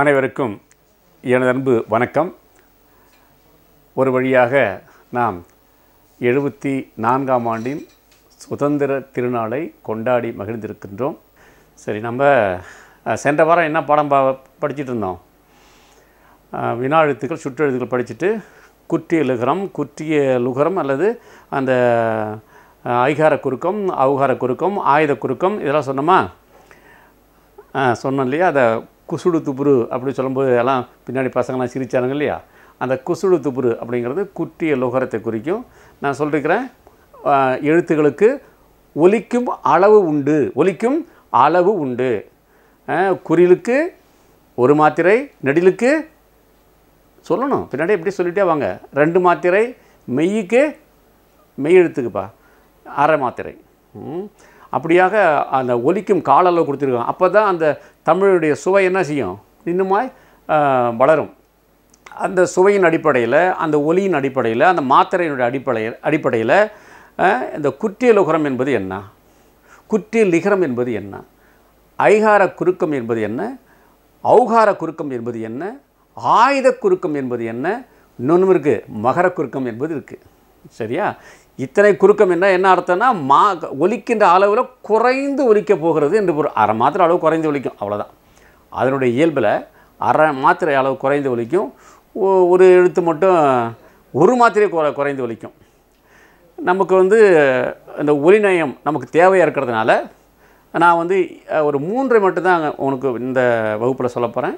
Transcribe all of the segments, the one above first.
அனைவருக்கும் எனது அன்பு வணக்கம் ஒரு வழியாக நாம் எழுபத்தி நான்காம் ஆண்டின் சுதந்திர திருநாளை கொண்டாடி மகிழ்ந்திருக்கின்றோம் சரி நம்ம சென்ற வாரம் என்ன பாடம் பா படிச்சுட்டு இருந்தோம் வினா எழுத்துக்கள் சுற்றெழுத்துக்கள் படிச்சுட்டு குற்றிய லுகரம் குற்றிய லுகரம் அல்லது அந்த ஐகார குறுக்கம் அவுகார குறுக்கம் ஆயுத குறுக்கம் இதெல்லாம் சொன்னோமா சொன்னோம் இல்லையா அதை குசுடு துப்புரு அப்படி சொல்லும்போது எல்லாம் பின்னாடி பசங்களாம் சிரித்தாருங்க இல்லையா அந்த குசுடு துப்புரு அப்படிங்கிறது குற்றிய லோகரத்தை குறிக்கும் நான் சொல்லிருக்கிறேன் எழுத்துகளுக்கு ஒலிக்கும் அளவு உண்டு ஒலிக்கும் அளவு உண்டு குறிலுக்கு ஒரு மாத்திரை நெடிலுக்கு சொல்லணும் பின்னாடி எப்படி சொல்லிகிட்டே வாங்க ரெண்டு மாத்திரை மெய்யுக்கு மெய் எழுத்துக்குப்பா அரை மாத்திரை அப்படியாக அந்த ஒலிக்கும் காலளவு கொடுத்துருக்கோம் அப்போ தான் அந்த தமிழுடைய சுவை என்ன செய்யும் இன்னுமாய் வளரும் அந்த சுவையின் அடிப்படையில் அந்த ஒலியின் அடிப்படையில் அந்த மாத்திரையினுடைய அடிப்படையில் அடிப்படையில் இந்த குற்றியலுகரம் என்பது என்ன குற்றியல் நிகரம் என்பது என்ன ஐகார குறுக்கம் என்பது என்ன ஔகார குறுக்கம் என்பது என்ன ஆயுத குறுக்கம் என்பது என்ன இன்னொன்று இருக்குது மகர குறுக்கம் என்பது இருக்குது சரியா இத்தனை குறுக்கம் என்ன என்ன அர்த்தம்னா மா ஒலிக்கின்ற அளவில் குறைந்து ஒலிக்க போகிறது என்று பொருள் அரை மாத்திரை அளவு குறைந்து ஒலிக்கும் அவ்வளோதான் அதனுடைய இயல்பில் அரை மாத்திரை அளவு குறைந்து ஒலிக்கும் ஒரு எழுத்து மட்டும் ஒரு மாத்திரை குறை குறைந்து ஒலிக்கும் நமக்கு வந்து இந்த ஒலிநயம் நமக்கு தேவையாக இருக்கிறதுனால நான் வந்து ஒரு மூன்றை மட்டும்தான் உனக்கு இந்த வகுப்பில் சொல்ல போகிறேன்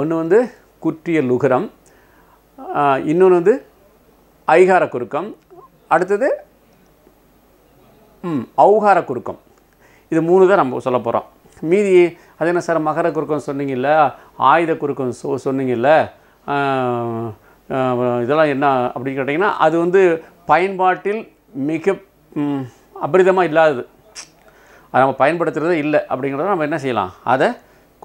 ஒன்று வந்து குற்றிய லுகரம் இன்னொன்று வந்து ஐகார குறுக்கம் அடுத்தது ம் அவுகார குறுக்கம் இது மூணு தான் நம்ம சொல்ல போகிறோம் மீதி அது என்ன சார் மகர குறுக்கம் சொன்னீங்கல்ல ஆயுத குறுக்கம் சொ சொன்னீங்கல்ல இதெல்லாம் என்ன அப்படின்னு கேட்டிங்கன்னா அது வந்து பயன்பாட்டில் மிக அபரிதமாக இல்லாதது அதை நம்ம பயன்படுத்துகிறதே இல்லை அப்படிங்கிறத நம்ம என்ன செய்யலாம் அதை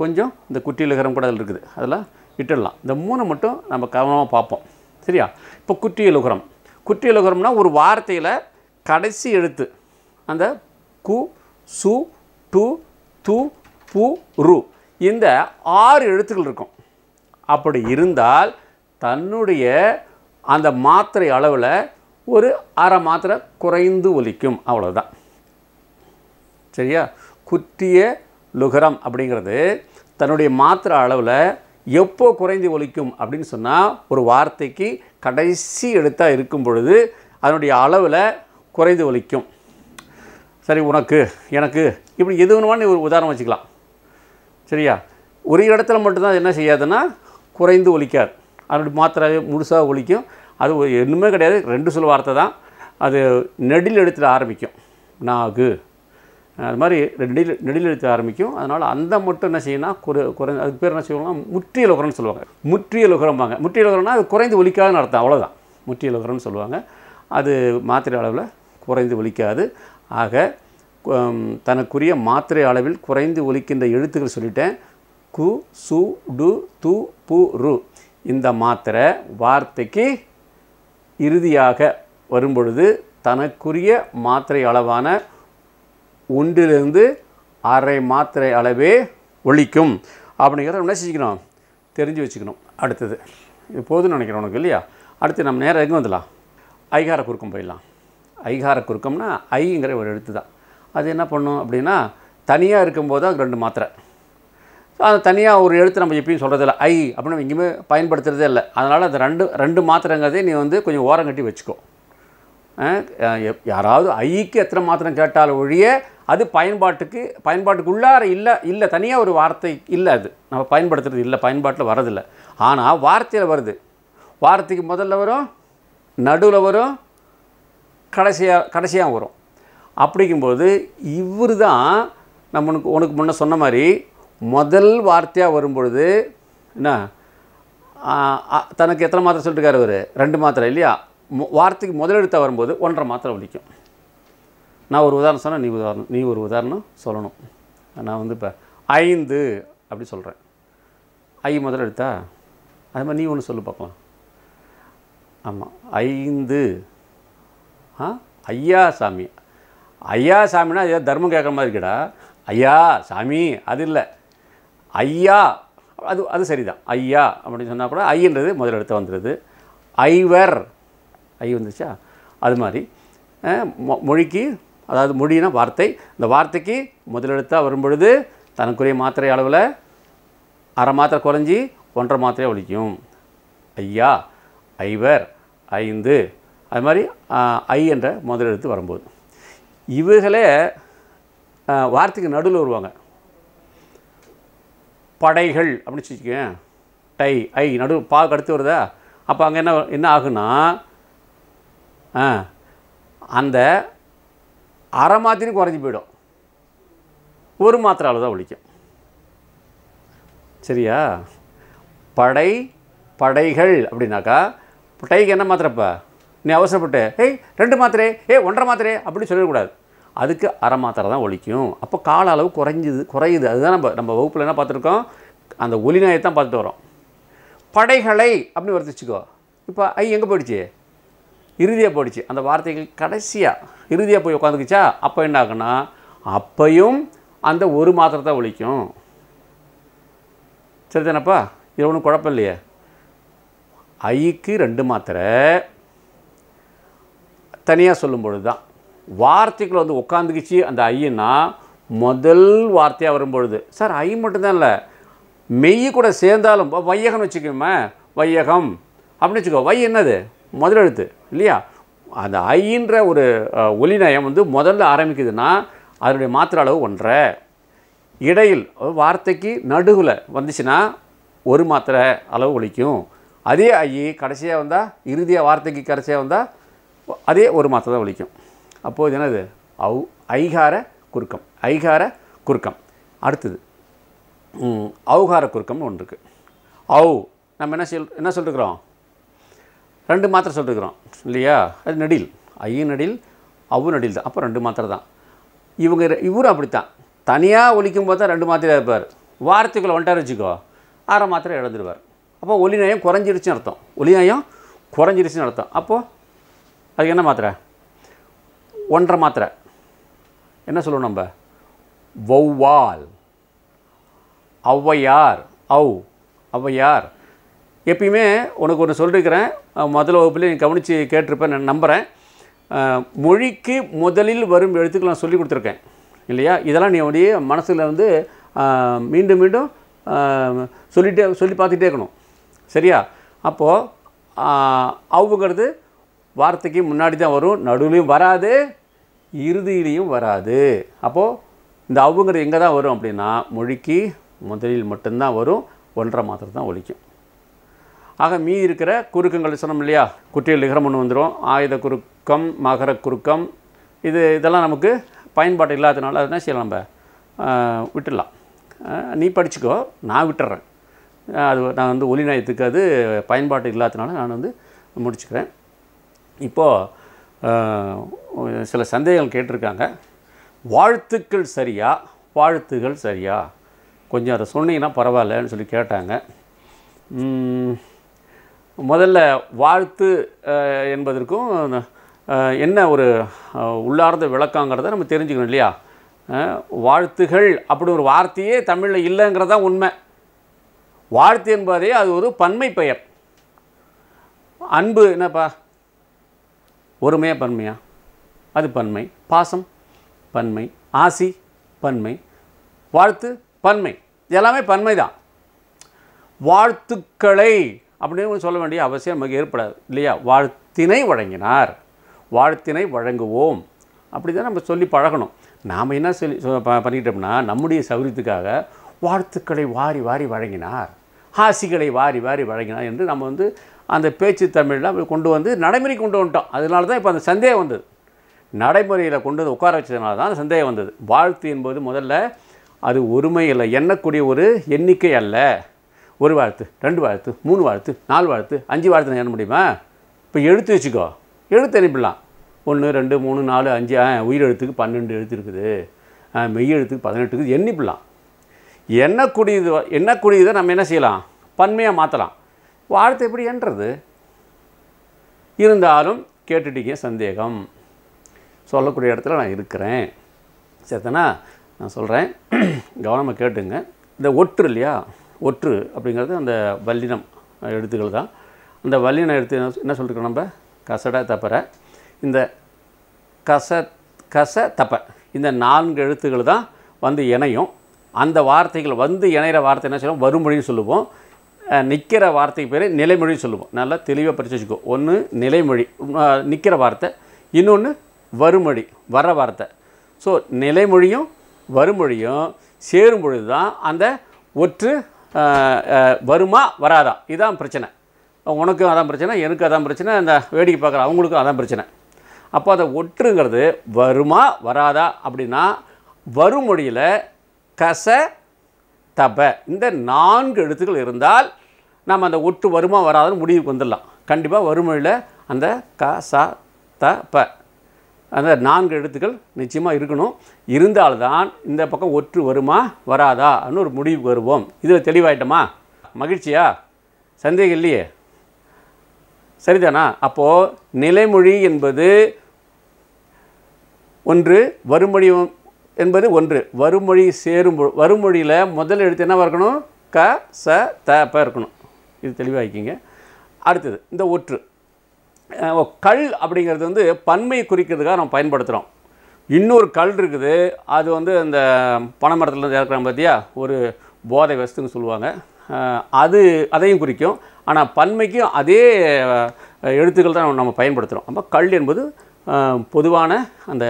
கொஞ்சம் இந்த லகரம் கூட அதில் இருக்குது அதெல்லாம் விட்டுடலாம் இந்த மூணு மட்டும் நம்ம கவனமாக பார்ப்போம் சரியா இப்போ குற்றியலுகரம் குற்றியலுகரம்னா ஒரு வார்த்தையில் கடைசி எழுத்து அந்த கு சு டு து பு ரு இந்த ஆறு எழுத்துக்கள் இருக்கும் அப்படி இருந்தால் தன்னுடைய அந்த மாத்திரை அளவில் ஒரு அரை மாத்திரை குறைந்து ஒலிக்கும் அவ்வளோதான் சரியா குற்றிய லுகரம் அப்படிங்கிறது தன்னுடைய மாத்திரை அளவில் எப்போ குறைந்து ஒலிக்கும் அப்படின்னு சொன்னால் ஒரு வார்த்தைக்கு கடைசி எழுத்தாக இருக்கும் பொழுது அதனுடைய அளவில் குறைந்து ஒலிக்கும் சரி உனக்கு எனக்கு இப்படி எது வேணுமான்னு ஒரு உதாரணம் வச்சுக்கலாம் சரியா ஒரு இடத்துல மட்டும்தான் என்ன செய்யாதுன்னா குறைந்து ஒழிக்காது அதனுடைய மாத்திரை முழுசாக ஒலிக்கும் அது ஒன்றுமே கிடையாது ரெண்டு சொல் வார்த்தை தான் அது நெடில் எழுத்தில் ஆரம்பிக்கும் நாகு அது மாதிரி நெடில் நெடில் எழுத்து ஆரம்பிக்கும் அதனால் அந்த மட்டும் என்ன செய்யணும் குறை குறை அதுக்கு பேர் என்ன செய்வோம்னா முற்றிய லுகரம்னு சொல்லுவாங்க முற்றிய உகரம்பாங்க முற்றிய லுகரம்னா அது குறைந்து ஒலிக்காதுன்னு நடத்தும் அவ்வளோதான் முற்றிய லுகரம்னு சொல்லுவாங்க அது மாத்திரை அளவில் குறைந்து ஒலிக்காது ஆக தனக்குரிய மாத்திரை அளவில் குறைந்து ஒலிக்கின்ற எழுத்துக்கள் சொல்லிட்டேன் கு சு டு து பு ரு இந்த மாத்திரை வார்த்தைக்கு இறுதியாக வரும்பொழுது தனக்குரிய மாத்திரை அளவான ஒன்றிலிருந்து அரை மாத்திரை அளவே ஒழிக்கும் அப்படிங்கிறத என்ன செஞ்சுக்கணும் தெரிஞ்சு வச்சுக்கணும் அடுத்தது இது போதும்னு உனக்கு இல்லையா அடுத்து நம்ம நேரம் எங்கே வந்துடலாம் ஐகார குறுக்கம் போயிடலாம் ஐகார குறுக்கம்னா ஐங்கிற ஒரு எழுத்து தான் அது என்ன பண்ணும் அப்படின்னா தனியாக இருக்கும்போது தான் ரெண்டு மாத்திரை ஸோ அந்த தனியாக ஒரு எழுத்து நம்ம எப்பயும் சொல்கிறதில்ல ஐ அப்படின்னு எங்கேயுமே பயன்படுத்துகிறதே இல்லை அதனால் அந்த ரெண்டு ரெண்டு மாத்திரைங்கிறதே நீ வந்து கொஞ்சம் ஓரம் கட்டி வச்சுக்கோ யாராவது ஐக்கு எத்தனை மாத்திரம் கேட்டால் ஒழிய அது பயன்பாட்டுக்கு பயன்பாட்டுக்கு உள்ளார இல்லை இல்லை தனியாக ஒரு வார்த்தை இல்லை அது நம்ம பயன்படுத்துறது இல்லை பயன்பாட்டில் வரதில்லை ஆனால் வார்த்தையில் வருது வார்த்தைக்கு முதல்ல வரும் நடுவில் வரும் கடைசியாக கடைசியாக வரும் அப்படிங்கும்போது இவர் தான் நம்ம உனக்கு உனக்கு முன்னே சொன்ன மாதிரி முதல் வார்த்தையாக வரும்பொழுது என்ன தனக்கு எத்தனை மாத்திரை சொல்லிட்டுருக்காரு அவர் ரெண்டு மாத்திரை இல்லையா வாரத்துக்கு முதலெடுத்த வரும்போது ஒன்றரை மாத்திரை வலிக்கும் நான் ஒரு உதாரணம் சொன்னால் நீ உதாரணம் நீ ஒரு உதாரணம் சொல்லணும் நான் வந்து இப்போ ஐந்து அப்படி சொல்கிறேன் ஐ முதல் எடுத்தா அது மாதிரி நீ ஒன்று சொல்லு பார்க்கலாம் ஆமாம் ஐந்து ஆ ஐயா சாமி ஐயா சாமினா ஏதோ தர்மம் கேட்குற மாதிரி இருக்கடா ஐயா சாமி அது இல்லை ஐயா அது அது சரிதான் ஐயா அப்படின்னு சொன்னால் கூட ஐன்றது முதல் எடுத்து வந்துடுது ஐவர் ஐ வந்துச்சா அது மாதிரி மொழிக்கு அதாவது மொழினா வார்த்தை இந்த வார்த்தைக்கு முதலெழுத்தாக வரும்பொழுது தனக்குரிய மாத்திரை அளவில் அரை மாத்திரை குறைஞ்சி ஒன்றரை மாத்திரையாக ஒழிக்கும் ஐயா ஐவர் ஐந்து அது மாதிரி ஐ என்ற முதலெழுத்து வரும்போது இவர்களே வார்த்தைக்கு நடுவில் வருவாங்க படைகள் அப்படின்னு வச்சுக்கோங்க டை ஐ நடு பாக்கு அடுத்து வருதா அப்போ அங்கே என்ன என்ன ஆகுன்னா அந்த அரை மாத்திரையும் குறைஞ்சி போயிடும் ஒரு மாத்திரை அளவு தான் ஒழிக்கும் சரியா படை படைகள் அப்படின்னாக்கா டைக்கு என்ன மாத்திரைப்பா நீ அவசரப்பட்டு ஏய் ரெண்டு மாத்திரை ஏய் ஒன்றரை மாத்திரை அப்படின்னு சொல்லிடக்கூடாது அதுக்கு அரை மாத்திரை தான் ஒழிக்கும் அப்போ கால அளவு குறைஞ்சிது குறையுது அதுதான் நம்ம நம்ம வகுப்பில் என்ன பார்த்துருக்கோம் அந்த ஒலிநாயை தான் பார்த்துட்டு வரோம் படைகளை அப்படின்னு வருத்திச்சுக்கோ இப்போ ஐ எங்கே போயிடுச்சு இறுதியாக போயிடுச்சு அந்த வார்த்தைகள் கடைசியாக இறுதியாக போய் உட்காந்துக்குச்சா அப்போ என்ன ஆகுனா அப்பையும் அந்த ஒரு மாத்திரத்தை ஒழிக்கும் சரி தானப்பா இது ஒன்றும் குழப்பம் இல்லையே ஐக்கு ரெண்டு மாத்திரை தனியாக சொல்லும் பொழுது தான் வார்த்தைகள் வந்து உட்காந்துக்குச்சு அந்த ஐயன்னா முதல் வார்த்தையாக வரும்பொழுது சார் ஐ மட்டும்தான் இல்லை மெய் கூட சேர்ந்தாலும் வையகம்னு வச்சுக்கோமே வையகம் அப்படின்னு வச்சுக்கோ வை என்னது முதல் எழுத்து இல்லையா அந்த ஐன்ற ஒரு ஒளிநயம் வந்து முதல்ல ஆரம்பிக்குதுன்னா அதனுடைய மாத்திர அளவு ஒன்றை இடையில் வார்த்தைக்கு நடுவில் வந்துச்சுன்னா ஒரு மாத்திரை அளவு ஒழிக்கும் அதே ஐ கடைசியாக வந்தால் இறுதியாக வார்த்தைக்கு கடைசியாக வந்தால் அதே ஒரு மாத்திரை தான் ஒழிக்கும் அப்போது என்னது அவ் ஐகார குறுக்கம் ஐகார குறுக்கம் அடுத்தது அவுகார குறுக்கம்னு ஒன்று இருக்குது அவு நம்ம என்ன சொல் என்ன சொல்லிருக்குறோம் ரெண்டு மாத்திரை சொல்லிருக்கிறோம் இல்லையா அது நடில் ஐயும் நடில் அவ்வளோ நடில் தான் அப்போ ரெண்டு மாத்திரை தான் இவங்க இவரும் அப்படித்தான் தனியாக ஒலிக்கும் போது தான் ரெண்டு மாத்திரையாக இருப்பார் வாரத்துக்குள்ளே ஒன்றார் வச்சுக்கோ அரை மாத்திரை இழந்துருவார் அப்போ ஒலி நயம் குறைஞ்சிருச்சுன்னு அர்த்தம் ஒலி நயம் குறைஞ்சிருச்சுன்னு அர்த்தம் அப்போது அதுக்கு என்ன மாத்திரை ஒன்றரை மாத்திரை என்ன சொல்லுவோம் நம்ம வௌவால் ஔவையார் ஔ ஔவையார் எப்பயுமே உனக்கு ஒன்று சொல்லியிருக்கிறேன் முதல் வகுப்பில் நீ கவனித்து கேட்டிருப்பேன் நான் நம்புகிறேன் மொழிக்கு முதலில் வரும் எழுத்துக்கள் நான் சொல்லி கொடுத்துருக்கேன் இல்லையா இதெல்லாம் நீ அப்படியே மனசில் வந்து மீண்டும் மீண்டும் சொல்லிகிட்டே சொல்லி பார்த்துட்டே இருக்கணும் சரியா அப்போது அவுங்கிறது வார்த்தைக்கு முன்னாடி தான் வரும் நடுவிலையும் வராது இறுதியிலையும் வராது அப்போது இந்த அவங்கிறது எங்கே தான் வரும் அப்படின்னா மொழிக்கு முதலில் மட்டும்தான் வரும் ஒன்றரை மாத்திரம் தான் ஒழிக்கும் ஆக மீ இருக்கிற குறுக்கங்கள் சொன்னோம் இல்லையா குட்டியில் நிகரம் ஒன்று வந்துடும் ஆயுத குறுக்கம் மகர குறுக்கம் இது இதெல்லாம் நமக்கு பயன்பாடு இல்லாததுனால அதை என்ன செய்யலாம் நம்ம விட்டுடலாம் நீ படிச்சுக்கோ நான் விட்டுறேன் அது நான் வந்து ஒலி அது பயன்பாட்டு இல்லாததுனால நான் வந்து முடிச்சுக்கிறேன் இப்போது சில சந்தேகங்கள் கேட்டிருக்காங்க வாழ்த்துக்கள் சரியா வாழ்த்துகள் சரியா கொஞ்சம் அதை சொன்னீங்கன்னா பரவாயில்லன்னு சொல்லி கேட்டாங்க முதல்ல வாழ்த்து என்பதற்கும் என்ன ஒரு உள்ளார்ந்த விளக்கங்கிறத நம்ம தெரிஞ்சுக்கணும் இல்லையா வாழ்த்துகள் அப்படி ஒரு வார்த்தையே தமிழில் இல்லைங்கிறதா உண்மை வாழ்த்து என்பதே அது ஒரு பன்மை பெயர் அன்பு என்னப்பா ஒருமையாக பன்மையா அது பன்மை பாசம் பன்மை ஆசி பன்மை வாழ்த்து பன்மை எல்லாமே பன்மை தான் வாழ்த்துக்களை அப்படின்னு சொல்ல வேண்டிய அவசியம் நமக்கு ஏற்படாது இல்லையா வாழ்த்தினை வழங்கினார் வாழ்த்தினை வழங்குவோம் அப்படி தான் நம்ம சொல்லி பழகணும் நாம் என்ன சொல்லி பண்ணிக்கிட்டோம்னா நம்முடைய சௌரியத்துக்காக வாழ்த்துக்களை வாரி வாரி வழங்கினார் ஹாசிகளை வாரி வாரி வழங்கினார் என்று நம்ம வந்து அந்த பேச்சு தமிழில் அப்படி கொண்டு வந்து நடைமுறை கொண்டு வந்துட்டோம் அதனால தான் இப்போ அந்த சந்தேகம் வந்தது நடைமுறையில் கொண்டு வந்து உட்கார வச்சதுனால தான் அந்த சந்தேகம் வந்தது வாழ்த்து என்பது முதல்ல அது ஒருமை இல்லை எண்ணக்கூடிய ஒரு எண்ணிக்கை அல்ல ஒரு வாழ்த்து ரெண்டு வாழ்த்து மூணு வாழ்த்து நாலு வாழ்த்து அஞ்சு வாழ்த்து என்ன முடியுமா இப்போ எழுத்து வச்சுக்கோ எழுத்து அனுப்பிடலாம் ஒன்று ரெண்டு மூணு நாலு அஞ்சு ஆ உயிர் எழுத்துக்கு பன்னெண்டு எழுத்து இருக்குது மெய் எழுத்துக்கு பதினெட்டுக்கு எண்ணிப்பிடலாம் எண்ணக்கூடியது எண்ணக்கூடியதை நம்ம என்ன செய்யலாம் பன்மையாக மாற்றலாம் வாழ்த்து எப்படி என்றது இருந்தாலும் கேட்டுட்டீங்க சந்தேகம் சொல்லக்கூடிய இடத்துல நான் இருக்கிறேன் சேர்த்தனா நான் சொல்கிறேன் கவனமாக கேட்டுங்க இந்த ஒற்று இல்லையா ஒற்று அப்படிங்கிறது அந்த வல்லினம் எழுத்துக்கள் தான் அந்த வல்லின எழுத்து என்ன சொல்லிருக்கோம் நம்ம கசட தப்பரை இந்த கச கச தப்ப இந்த நான்கு எழுத்துக்கள் தான் வந்து இணையும் அந்த வார்த்தைகள் வந்து இணையிற வார்த்தை என்ன சொல்லுவோம் வருமொழின்னு சொல்லுவோம் நிற்கிற வார்த்தைக்கு பேர் நிலைமொழின்னு சொல்லுவோம் நல்லா தெளிவாக படித்து வச்சுக்கோ ஒன்று நிலைமொழி நிற்கிற வார்த்தை இன்னொன்று வருமொழி வர வார்த்தை ஸோ நிலைமொழியும் வருமொழியும் சேரும் பொழுது தான் அந்த ஒற்று வருமா வராதா இதுதான் பிரச்சனை உனக்கும் அதான் பிரச்சனை எனக்கு அதான் பிரச்சனை அந்த வேடிக்கை பார்க்குற அவங்களுக்கும் அதான் பிரச்சனை அப்போ அதை ஒற்றுங்கிறது வருமா வராதா அப்படின்னா வரும் மொழியில் கச தப இந்த நான்கு எழுத்துக்கள் இருந்தால் நம்ம அந்த ஒட்டு வருமா வராதுன்னு முடிவுக்கு வந்துடலாம் கண்டிப்பாக வறுமொழியில் அந்த க ச த ப அந்த நான்கு எழுத்துக்கள் நிச்சயமாக இருக்கணும் இருந்தால்தான் இந்த பக்கம் ஒற்று வருமா வராதா அப்படின்னு ஒரு முடிவு வருவோம் இதில் தெளிவாயிட்டோமா மகிழ்ச்சியா சந்தேகம் இல்லையே சரிதானா அப்போது நிலைமொழி என்பது ஒன்று வறுமொழி என்பது ஒன்று வருமொழி சேரும் வறுமொழியில் முதல் எழுத்து என்னவாக இருக்கணும் க ச த ப இருக்கணும் இது தெளிவாகிக்கிங்க அடுத்தது இந்த ஒற்று கல் அப்படிங்கிறது வந்து பன்மை குறிக்கிறதுக்காக நம்ம பயன்படுத்துகிறோம் இன்னொரு கல் இருக்குது அது வந்து அந்த பனைமரத்துலேருந்து இறக்குறாங்க பார்த்தியா ஒரு போதை வஸ்துன்னு சொல்லுவாங்க அது அதையும் குறிக்கும் ஆனால் பன்மைக்கும் அதே எழுத்துக்கள் தான் நம்ம பயன்படுத்துகிறோம் அப்போ கல் என்பது பொதுவான அந்த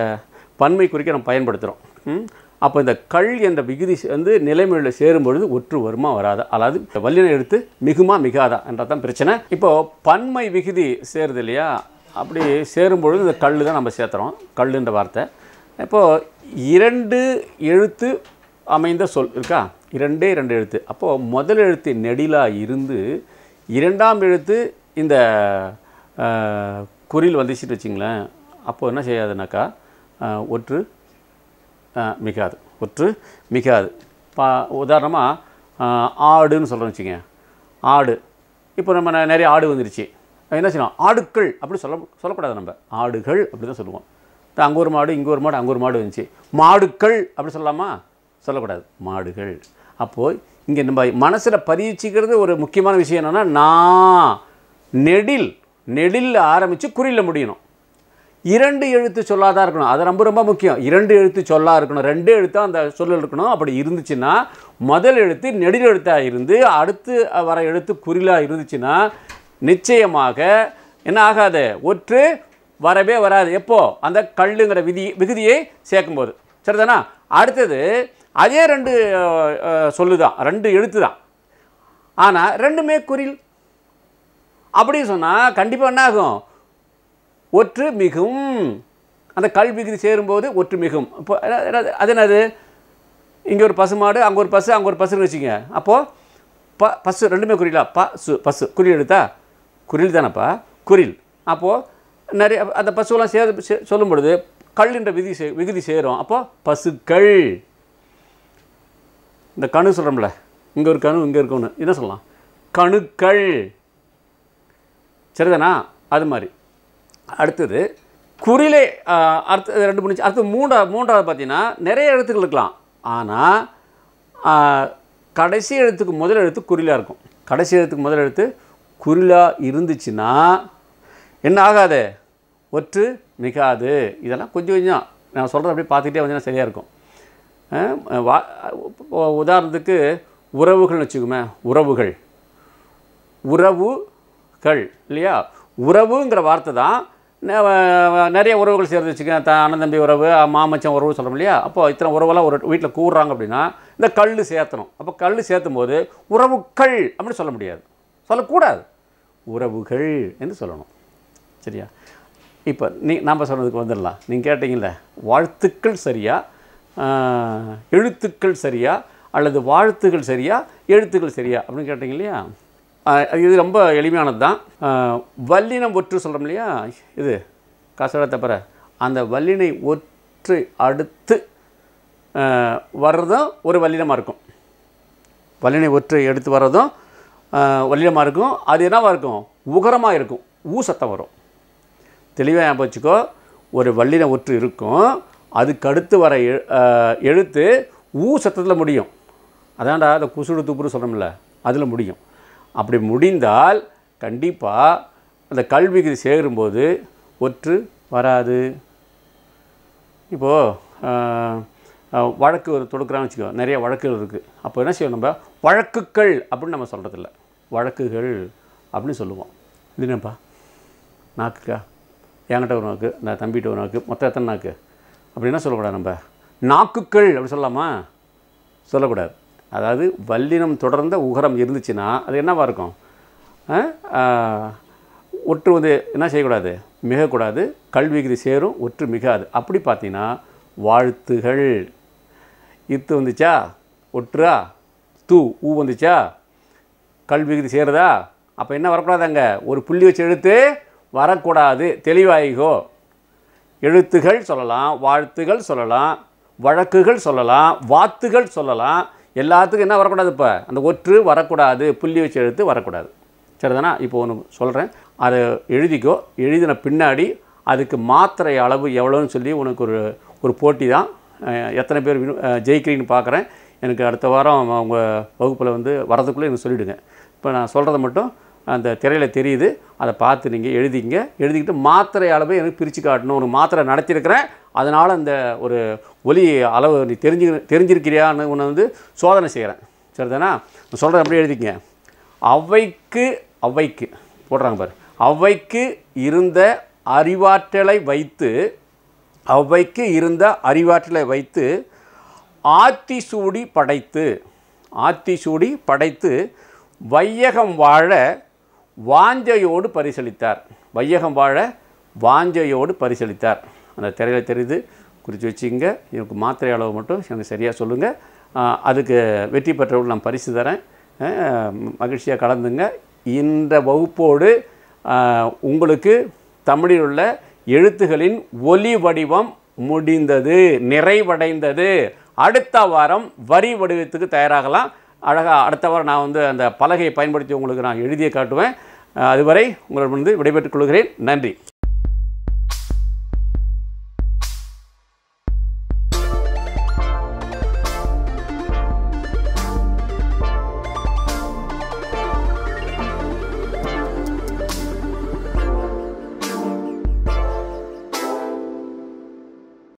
பன்மை குறிக்க நம்ம பயன்படுத்துகிறோம் அப்போ இந்த கல் என்ற விகுதி வந்து நிலைமையில் சேரும் பொழுது ஒற்று வருமா வராதா அதாவது வல்லினை எடுத்து மிகுமா மிகாதா என்றால் தான் பிரச்சனை இப்போது பன்மை விகுதி சேருது இல்லையா அப்படி சேரும் பொழுது இந்த கல் தான் நம்ம சேர்த்துறோம் கல்ன்ற வார்த்தை இப்போது இரண்டு எழுத்து அமைந்த சொல் இருக்கா இரண்டே இரண்டு எழுத்து அப்போது முதல் எழுத்து நெடிலாக இருந்து இரண்டாம் எழுத்து இந்த குறில் வந்துச்சுட்டு வச்சிங்களேன் அப்போது என்ன செய்யாதுனாக்கா ஒற்று மிகாது ஒற்று மிகாது பா உதாரணமாக ஆடுன்னு சொல்கிறோம் வச்சுங்க ஆடு இப்போ நம்ம நிறைய ஆடு வந்துருச்சு என்ன செய்யணும் ஆடுக்கள் அப்படி சொல்ல சொல்லக்கூடாது நம்ம ஆடுகள் அப்படி தான் சொல்லுவோம் இப்போ அங்கே ஒரு மாடு இங்கே ஒரு மாடு அங்கே ஒரு மாடு வந்துச்சு மாடுக்கள் அப்படி சொல்லலாமா சொல்லக்கூடாது மாடுகள் அப்போது இங்கே நம்ம மனசில் பரீட்சிக்கிறது ஒரு முக்கியமான விஷயம் என்னென்னா நான் நெடில் நெடில் ஆரம்பித்து குறியில் முடியணும் இரண்டு எழுத்து சொல்லாக தான் இருக்கணும் அது ரொம்ப ரொம்ப முக்கியம் இரண்டு எழுத்து சொல்லாக இருக்கணும் ரெண்டு எழுத்து அந்த சொல் இருக்கணும் அப்படி இருந்துச்சுன்னா முதல் எழுத்து நெடில் எழுத்தாக இருந்து அடுத்து வர எழுத்து குறிலாக இருந்துச்சுன்னா நிச்சயமாக என்ன ஆகாது ஒற்று வரவே வராது எப்போது அந்த கல்லுங்கிற விதி விகுதியை சேர்க்கும்போது சரிதானா அடுத்தது அதே ரெண்டு சொல்லு தான் ரெண்டு எழுத்து தான் ஆனால் ரெண்டுமே குறில் அப்படின்னு சொன்னால் கண்டிப்பாக என்ன ஆகும் ஒற்று மிகும் அந்த கல் விகுதி சேரும்போது ஒற்று மிகும் இப்போ அது என்னது இங்கே ஒரு பசு மாடு அங்கே ஒரு பசு அங்கே ஒரு பசுன்னு வச்சுக்கோங்க அப்போது ப பசு ரெண்டுமே குறியிலா ப சு பசு குறியில் எடுத்தா குறில் தானேப்பா குறில் அப்போது நிறைய அந்த பசுவெல்லாம் சேர் சொல்லும் பொழுது கல்ன்ற விதி சே விகுதி சேரும் அப்போது பசுக்கள் இந்த கணு சொல்கிறோம்ல இங்கே ஒரு கணு இங்கே இருக்கணும் என்ன சொல்லலாம் கணுக்கள் சரிதானா அது மாதிரி அடுத்தது குறிலே அடுத்த ரெண்டு மூணு அடுத்து மூன்றா மூன்றாவது பார்த்தீங்கன்னா நிறைய எழுத்துக்கள் இருக்கலாம் ஆனால் கடைசி எழுத்துக்கு முதல் எழுத்து குறிலாக இருக்கும் கடைசி எழுத்துக்கு முதல் எழுத்து குறிலாக இருந்துச்சுன்னா என்ன ஆகாது ஒற்று மிகாது இதெல்லாம் கொஞ்சம் கொஞ்சம் நான் சொல்கிறத அப்படியே பார்த்துக்கிட்டே வந்தேன்னா சரியாக இருக்கும் வா உதாரணத்துக்கு உறவுகள்னு வச்சுக்கோமே உறவுகள் உறவுகள் இல்லையா உறவுங்கிற வார்த்தை தான் நிறைய உறவுகள் சேர்ந்து வச்சுக்கேன் த தம்பி உறவு மாமச்சம் உறவு சொல்கிறோம் இல்லையா அப்போ இத்தனை உறவெல்லாம் ஒரு வீட்டில் கூடுறாங்க அப்படின்னா இந்த கல் சேர்த்தணும் அப்போ கல் சேர்த்தும் போது உறவுக்கள் அப்படின்னு சொல்ல முடியாது சொல்லக்கூடாது உறவுகள் என்று சொல்லணும் சரியா இப்போ நீ நாம் சொன்னதுக்கு வந்துடலாம் நீங்கள் கேட்டிங்கள வாழ்த்துக்கள் சரியா எழுத்துக்கள் சரியா அல்லது வாழ்த்துகள் சரியா எழுத்துக்கள் சரியா அப்படின்னு கேட்டிங்க இல்லையா இது ரொம்ப எளிமையானது தான் வல்லினம் ஒற்று சொல்கிறோம் இல்லையா இது காசோட தப்புற அந்த வல்லினை ஒற்று அடுத்து வர்றதும் ஒரு வல்லினமாக இருக்கும் வல்லினை ஒற்று எடுத்து வர்றதும் வல்லினமாக இருக்கும் அது என்னவாக இருக்கும் உகரமாக இருக்கும் ஊ சத்தம் வரும் தெளிவாக ஞாபகம் வச்சுக்கோ ஒரு வல்லின ஒற்று இருக்கும் அதுக்கு அடுத்து வர எழுத்து ஊ சத்தத்தில் முடியும் அதான்டா அதை குசுடு தூப்புன்னு சொல்கிறோம்ல அதில் முடியும் அப்படி முடிந்தால் கண்டிப்பாக அந்த கல்விக்கு சேரும்போது ஒற்று வராது இப்போது வழக்கு ஒரு தொடுக்கிறான்னு வச்சுக்கோ நிறைய வழக்குகள் இருக்குது அப்போ என்ன செய்வோம் நம்ம வழக்குகள் அப்படின்னு நம்ம சொல்கிறதில்ல வழக்குகள் அப்படின்னு சொல்லுவோம் இது என்னப்பா நாக்குக்கா என்கிட்ட ஒரு நாக்கு நான் தம்பிகிட்ட ஒரு நாக்கு மொத்தம் எத்தனை நாக்கு அப்படி என்ன சொல்லக்கூடாது நம்ம நாக்குக்கள் அப்படின்னு சொல்லலாமா சொல்லக்கூடாது அதாவது வல்லினம் தொடர்ந்த உகரம் இருந்துச்சுன்னா அது என்னவாக இருக்கும் ஒற்று வந்து என்ன செய்யக்கூடாது மிகக்கூடாது கல்விகிரி சேரும் ஒற்று மிகாது அப்படி பார்த்தீங்கன்னா வாழ்த்துகள் இத்து வந்துச்சா ஒற்றா தூ ஊ வந்துச்சா கல்விகிரி சேருதா அப்போ என்ன வரக்கூடாது அங்கே ஒரு புள்ளி வச்சு எழுத்து வரக்கூடாது தெளிவாயிகோ எழுத்துகள் சொல்லலாம் வாழ்த்துகள் சொல்லலாம் வழக்குகள் சொல்லலாம் வாத்துகள் சொல்லலாம் எல்லாத்துக்கும் என்ன வரக்கூடாது இப்போ அந்த ஒற்று வரக்கூடாது புள்ளி வச்சு எழுத்து வரக்கூடாது சரிதானா இப்போ ஒன்று சொல்கிறேன் அதை எழுதிக்கோ எழுதின பின்னாடி அதுக்கு மாத்திரை அளவு எவ்வளோன்னு சொல்லி உனக்கு ஒரு ஒரு போட்டி தான் எத்தனை பேர் ஜெயிக்கிறீங்கன்னு பார்க்குறேன் எனக்கு அடுத்த வாரம் அவங்க வகுப்பில் வந்து வரதுக்குள்ளே எனக்கு சொல்லிவிடுங்க இப்போ நான் சொல்கிறத மட்டும் அந்த திரையில் தெரியுது அதை பார்த்து நீங்கள் எழுதிங்க எழுதிக்கிட்டு மாத்திரை அளவு எனக்கு பிரித்து காட்டணும் ஒரு மாத்திரை நடத்தியிருக்கிறேன் அதனால் அந்த ஒரு ஒலி அளவு நீ தெரிஞ்சு தெரிஞ்சிருக்கிறியான்னு ஒன்று வந்து சோதனை செய்கிறேன் சரி தானே சொல்கிறேன் அப்படியே எழுதிக்கங்க அவைக்கு அவைக்கு போடுறாங்க பாரு அவைக்கு இருந்த அறிவாற்றலை வைத்து அவைக்கு இருந்த அறிவாற்றலை வைத்து ஆத்தி சூடி படைத்து ஆத்தி சூடி படைத்து வையகம் வாழ வாஞ்சையோடு பரிசளித்தார் வையகம் வாழ வாஞ்சையோடு பரிசளித்தார் அந்த திரையில் தெரியுது குறித்து வச்சுக்கோங்க எனக்கு மாத்திரை அளவு மட்டும் எனக்கு சரியாக சொல்லுங்கள் அதுக்கு வெற்றி பெற்றவர்கள் நான் பரிசு தரேன் மகிழ்ச்சியாக கலந்துங்க இந்த வகுப்போடு உங்களுக்கு தமிழில் உள்ள எழுத்துகளின் ஒலி வடிவம் முடிந்தது நிறைவடைந்தது அடுத்த வாரம் வரி வடிவத்துக்கு தயாராகலாம் அழகாக அடுத்த வாரம் நான் வந்து அந்த பலகையை பயன்படுத்தி உங்களுக்கு நான் எழுதிய காட்டுவேன் அதுவரை உங்களிடம் வந்து விடைபெற்றுக் கொள்கிறேன் நன்றி